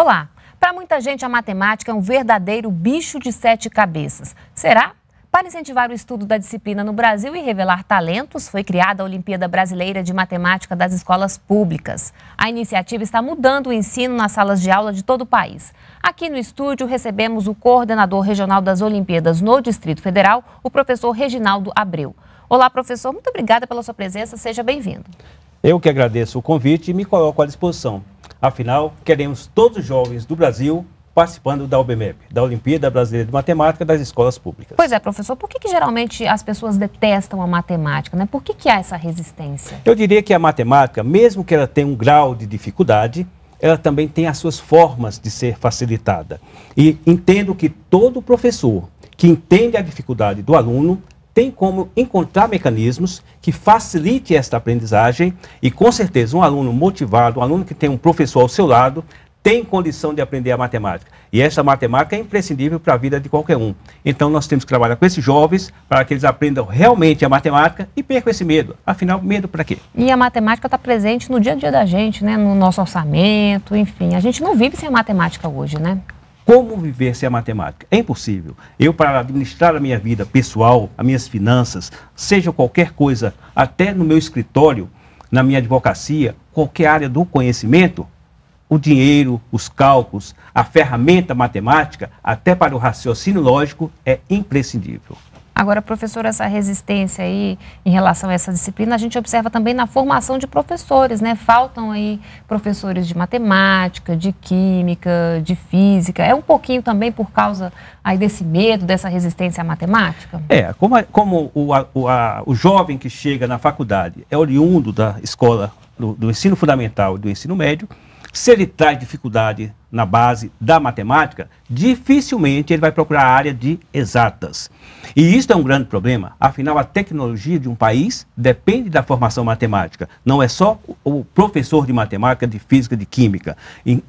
Olá! Para muita gente, a matemática é um verdadeiro bicho de sete cabeças. Será? Para incentivar o estudo da disciplina no Brasil e revelar talentos, foi criada a Olimpíada Brasileira de Matemática das Escolas Públicas. A iniciativa está mudando o ensino nas salas de aula de todo o país. Aqui no estúdio recebemos o coordenador regional das Olimpíadas no Distrito Federal, o professor Reginaldo Abreu. Olá, professor, muito obrigada pela sua presença, seja bem-vindo. Eu que agradeço o convite e me coloco à disposição. Afinal, queremos todos os jovens do Brasil participando da OBMEP, da Olimpíada Brasileira de Matemática das Escolas Públicas. Pois é, professor, por que, que geralmente as pessoas detestam a matemática? Né? Por que, que há essa resistência? Eu diria que a matemática, mesmo que ela tenha um grau de dificuldade, ela também tem as suas formas de ser facilitada. E entendo que todo professor que entende a dificuldade do aluno tem como encontrar mecanismos que facilite esta aprendizagem e com certeza um aluno motivado, um aluno que tem um professor ao seu lado, tem condição de aprender a matemática. E essa matemática é imprescindível para a vida de qualquer um. Então nós temos que trabalhar com esses jovens para que eles aprendam realmente a matemática e percam esse medo. Afinal, medo para quê? E a matemática está presente no dia a dia da gente, né? no nosso orçamento, enfim. A gente não vive sem a matemática hoje, né? Como viver sem a matemática? É impossível. Eu, para administrar a minha vida pessoal, as minhas finanças, seja qualquer coisa, até no meu escritório, na minha advocacia, qualquer área do conhecimento, o dinheiro, os cálculos, a ferramenta matemática, até para o raciocínio lógico, é imprescindível. Agora, professor, essa resistência aí em relação a essa disciplina, a gente observa também na formação de professores, né? Faltam aí professores de matemática, de química, de física. É um pouquinho também por causa aí desse medo, dessa resistência à matemática? É, como, como o, a, o, a, o jovem que chega na faculdade é oriundo da escola do, do ensino fundamental e do ensino médio, se ele traz dificuldade na base da matemática, dificilmente ele vai procurar a área de exatas. E isso é um grande problema, afinal, a tecnologia de um país depende da formação matemática. Não é só o professor de matemática, de física, de química.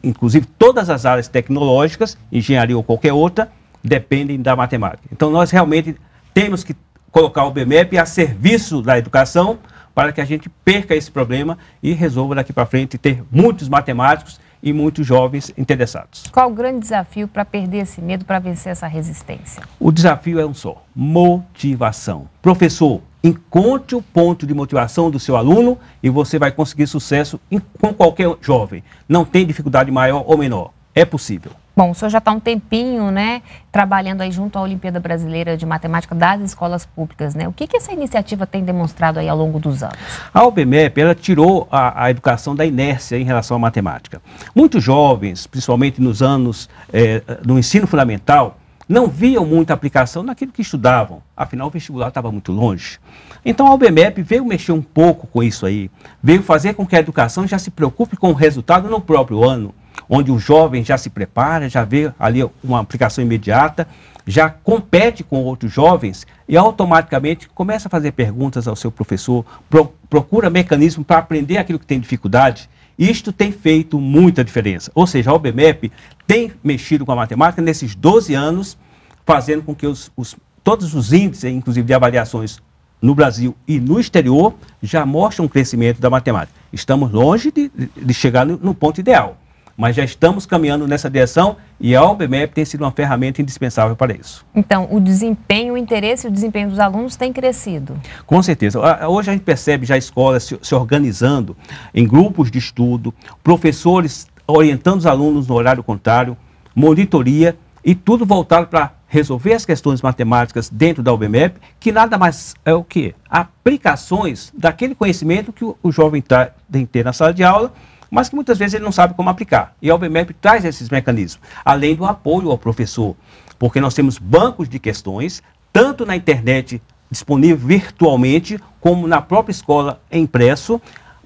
Inclusive, todas as áreas tecnológicas, engenharia ou qualquer outra, dependem da matemática. Então, nós realmente temos que colocar o BMEP a serviço da educação para que a gente perca esse problema e resolva daqui para frente ter muitos matemáticos e muitos jovens interessados. Qual o grande desafio para perder esse medo, para vencer essa resistência? O desafio é um só: motivação. Professor, encontre o ponto de motivação do seu aluno e você vai conseguir sucesso em, com qualquer jovem. Não tem dificuldade maior ou menor. É possível. Bom, o senhor já está um tempinho, né, trabalhando aí junto à Olimpíada Brasileira de Matemática das escolas públicas, né? O que, que essa iniciativa tem demonstrado aí ao longo dos anos? A OBMEP, ela tirou a, a educação da inércia em relação à matemática. Muitos jovens, principalmente nos anos é, eh, do ensino fundamental, não viam muita aplicação naquilo que estudavam. Afinal, o vestibular estava muito longe. Então, a OBMep veio mexer um pouco com isso aí. Veio fazer com que a educação já se preocupe com o resultado no próprio ano onde o jovem já se prepara, já vê ali uma aplicação imediata, já compete com outros jovens e automaticamente começa a fazer perguntas ao seu professor, pro, procura mecanismo para aprender aquilo que tem dificuldade. Isto tem feito muita diferença. Ou seja, a OBMEP tem mexido com a matemática nesses 12 anos, fazendo com que os, os, todos os índices, inclusive de avaliações no Brasil e no exterior, já mostrem um crescimento da matemática. Estamos longe de, de chegar no, no ponto ideal mas já estamos caminhando nessa direção e a OBMEP tem sido uma ferramenta indispensável para isso. Então, o desempenho, o interesse e o desempenho dos alunos tem crescido? Com certeza. Hoje a gente percebe já escolas se, se organizando em grupos de estudo, professores orientando os alunos no horário contrário, monitoria e tudo voltado para resolver as questões matemáticas dentro da UBMEP, que nada mais é o que? Aplicações daquele conhecimento que o, jovem tá, tem que ter na sala de aula mas que muitas vezes ele não sabe como aplicar. E a UBMEP traz esses mecanismos, além do apoio ao professor, porque nós temos bancos de questões, tanto na internet disponível virtualmente, como na própria escola impresso,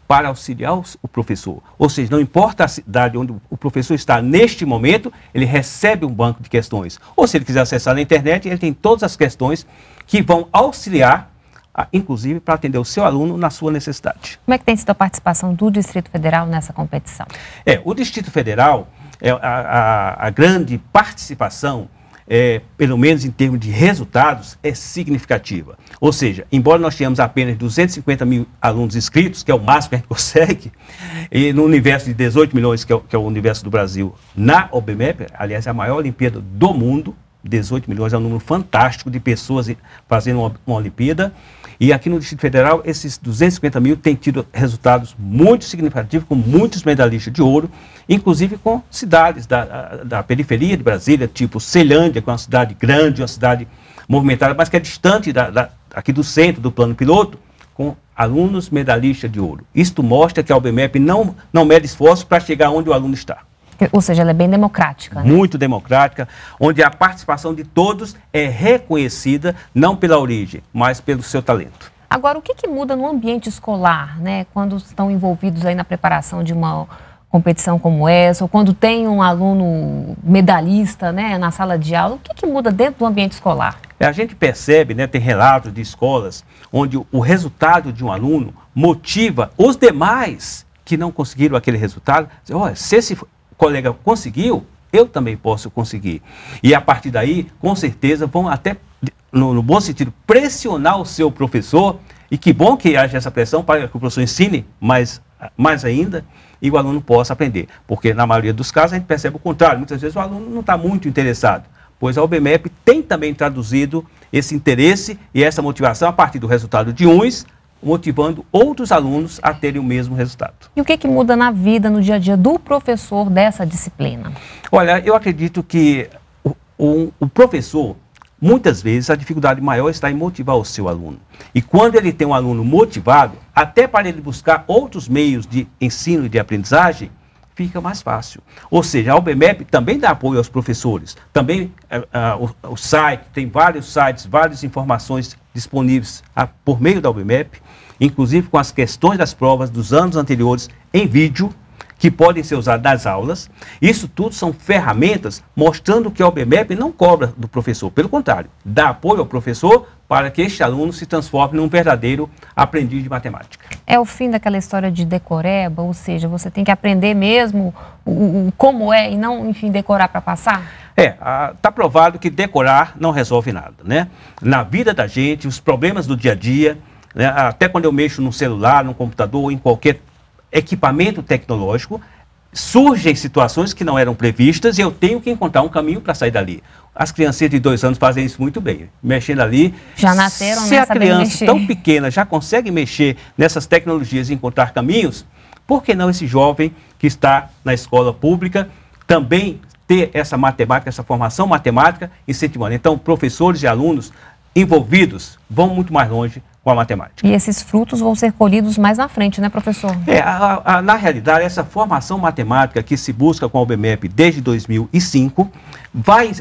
para auxiliar o professor. Ou seja, não importa a cidade onde o professor está neste momento, ele recebe um banco de questões. Ou se ele quiser acessar na internet, ele tem todas as questões que vão auxiliar inclusive para atender o seu aluno na sua necessidade. Como é que tem sido a participação do Distrito Federal nessa competição? É, o Distrito Federal, é, a, a, a grande participação, é, pelo menos em termos de resultados, é significativa. Ou seja, embora nós tenhamos apenas 250 mil alunos inscritos, que é o máximo que a gente consegue, e no universo de 18 milhões, que é o, que é o universo do Brasil, na OBMEP, aliás, é a maior Olimpíada do mundo, 18 milhões é um número fantástico de pessoas fazendo uma, uma Olimpíada. E aqui no Distrito Federal, esses 250 mil têm tido resultados muito significativos, com muitos medalhistas de ouro, inclusive com cidades da, da periferia de Brasília, tipo Ceilândia, que é uma cidade grande, uma cidade movimentada, mas que é distante da, da, aqui do centro do plano piloto, com alunos medalhistas de ouro. Isto mostra que a UBMEP não, não mede esforço para chegar onde o aluno está. Ou seja, ela é bem democrática. Né? Muito democrática, onde a participação de todos é reconhecida, não pela origem, mas pelo seu talento. Agora, o que, que muda no ambiente escolar, né? Quando estão envolvidos aí na preparação de uma competição como essa, ou quando tem um aluno medalhista né, na sala de aula, o que, que muda dentro do ambiente escolar? É, a gente percebe, né, tem relatos de escolas onde o resultado de um aluno motiva os demais que não conseguiram aquele resultado. Dizer, oh, se esse colega conseguiu, eu também posso conseguir. E a partir daí, com certeza, vão até, no, no bom sentido, pressionar o seu professor. E que bom que haja essa pressão para que o professor ensine mais, mais ainda e o aluno possa aprender. Porque na maioria dos casos a gente percebe o contrário. Muitas vezes o aluno não está muito interessado. Pois a OBMEP tem também traduzido esse interesse e essa motivação a partir do resultado de uns motivando outros alunos a terem o mesmo resultado. E o que, que muda na vida, no dia a dia do professor dessa disciplina? Olha, eu acredito que o, o, o professor, muitas vezes, a dificuldade maior está em motivar o seu aluno. E quando ele tem um aluno motivado, até para ele buscar outros meios de ensino e de aprendizagem, fica mais fácil. Ou seja, a UBMEP também dá apoio aos professores, também uh, o, o, site, tem vários sites, várias informações disponíveis a, ah, por meio da UBMEP, inclusive com as questões das provas dos anos anteriores em vídeo, que podem ser usadas nas aulas. Isso tudo são ferramentas mostrando que a OBMEP não cobra do professor, pelo contrário, dá apoio ao professor para que este aluno se transforme num verdadeiro aprendiz de matemática. É o fim daquela história de decoreba, ou seja, você tem que aprender mesmo o, o como é e não, enfim, decorar para passar? É, está provado que decorar não resolve nada, né? Na vida da gente, os problemas do dia a dia, né? até quando eu mexo no celular, no computador, em qualquer equipamento tecnológico, surgem situações que não eram previstas e eu tenho que encontrar um caminho para sair dali. As crianças de dois anos fazem isso muito bem, mexendo ali. Já nasceram, Se a criança tão pequena já consegue mexer nessas tecnologias e encontrar caminhos, por que não esse jovem que está na escola pública também ter essa matemática, essa formação matemática incentivando? Então, professores e alunos envolvidos vão muito mais longe com a matemática. E esses frutos vão ser colhidos mais na frente, né, professor? É, a, a, na realidade, essa formação matemática que se busca com a OBMEP desde 2005 vai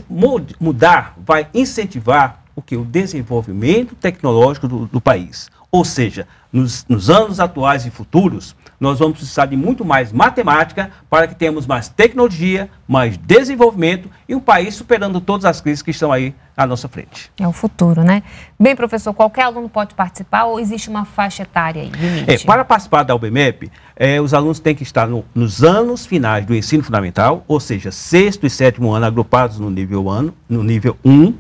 mudar, vai incentivar o que? O desenvolvimento tecnológico do, do país. Ou seja, nos, nos anos atuais e futuros, nós vamos precisar de muito mais matemática para que tenhamos mais tecnologia, mais desenvolvimento e um país superando todas as crises que estão aí à nossa frente. É o futuro, né? Bem, professor, qualquer aluno pode participar ou existe uma faixa etária aí, É, para participar da UBMEP, é, os alunos têm que estar no, nos anos finais do ensino fundamental, ou seja, sexto e sétimo ano agrupados no nível 1, no nível um,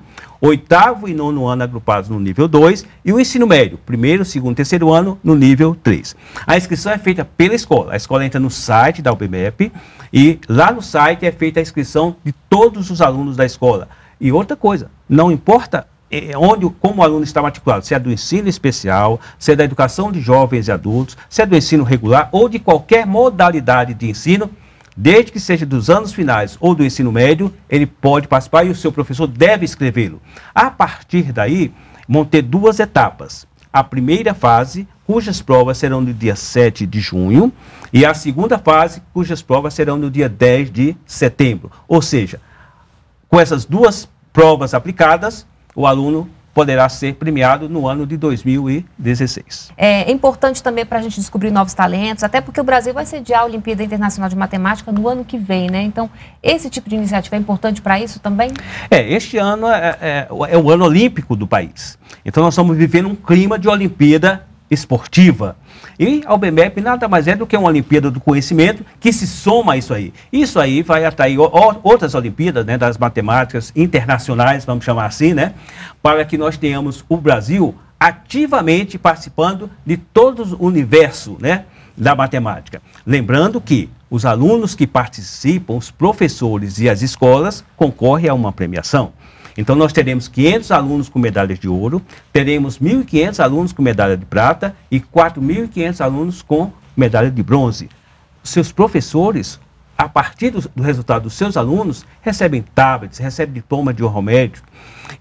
oitavo e nono ano agrupados no nível 2 e o ensino médio, primeiro, segundo e terceiro ano, no nível 3. A inscrição é feita pela escola. A escola entra no site da UBMEP e lá no site é feita a inscrição de todos os alunos da escola. E outra coisa, não importa é, é onde, como o aluno está matriculado, se é do ensino especial, se é da educação de jovens e adultos, se é do ensino regular ou de qualquer modalidade de ensino, Desde que seja dos anos finais ou do ensino médio, ele pode participar e o seu professor deve escrevê-lo. A partir daí, vão ter duas etapas. A primeira fase, cujas provas serão no dia 7 de junho, e a segunda fase, cujas provas serão no dia 10 de setembro. Ou seja, com essas duas provas aplicadas, o aluno poderá ser premiado no ano de 2016. É importante também para a gente descobrir novos talentos, até porque o Brasil vai sediar a Olimpíada Internacional de Matemática no ano que vem, né? Então, esse tipo de iniciativa é importante para isso também? É, este ano é, é, é o ano olímpico do país. Então, nós estamos vivendo um clima de Olimpíada esportiva. E a UBMEP nada mais é do que uma Olimpíada do Conhecimento que se soma a isso aí. Isso aí vai atrair outras Olimpíadas né, das matemáticas internacionais, vamos chamar assim, né, para que nós tenhamos o Brasil ativamente participando de todo o universo né, da matemática. Lembrando que os alunos que participam, os professores e as escolas concorrem a uma premiação. Então nós teremos 500 alunos com medalhas de ouro, teremos 1.500 alunos com medalha de prata e 4.500 alunos com medalha de bronze. Seus professores, a partir do, do, resultado dos seus alunos, recebem tablets, recebem diploma de honra médico.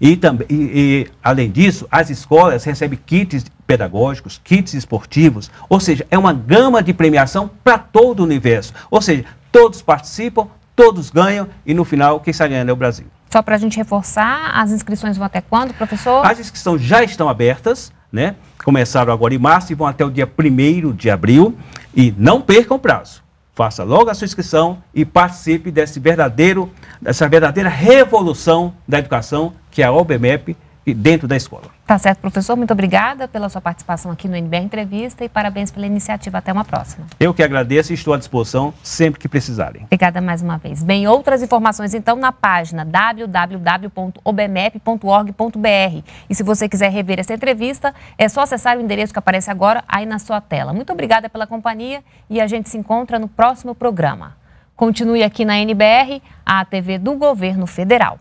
E, e, e, além disso, as escolas recebem kits pedagógicos, kits esportivos, ou seja, é uma gama de premiação para todo o universo. Ou seja, todos participam, todos ganham e no final quem sai ganhando é o Brasil. Só para a gente reforçar, as inscrições vão até quando, professor? As inscrições já estão abertas, né? Começaram agora em março e vão até o dia 1 de abril. E não percam o prazo. Faça logo a sua inscrição e participe desse verdadeiro, dessa verdadeira revolução da educação que é a OBMEP dentro da escola. Tá certo, professor. Muito obrigada pela sua participação aqui no NBR Entrevista e parabéns pela iniciativa. Até uma próxima. Eu que agradeço e estou à disposição sempre que precisarem. Obrigada mais uma vez. Bem, outras informações então na página www.obmep.org.br. E se você quiser rever essa entrevista, é só acessar o endereço que aparece agora aí na sua tela. Muito obrigada pela companhia e a gente se encontra no próximo programa. Continue aqui na NBR, a TV do Governo Federal.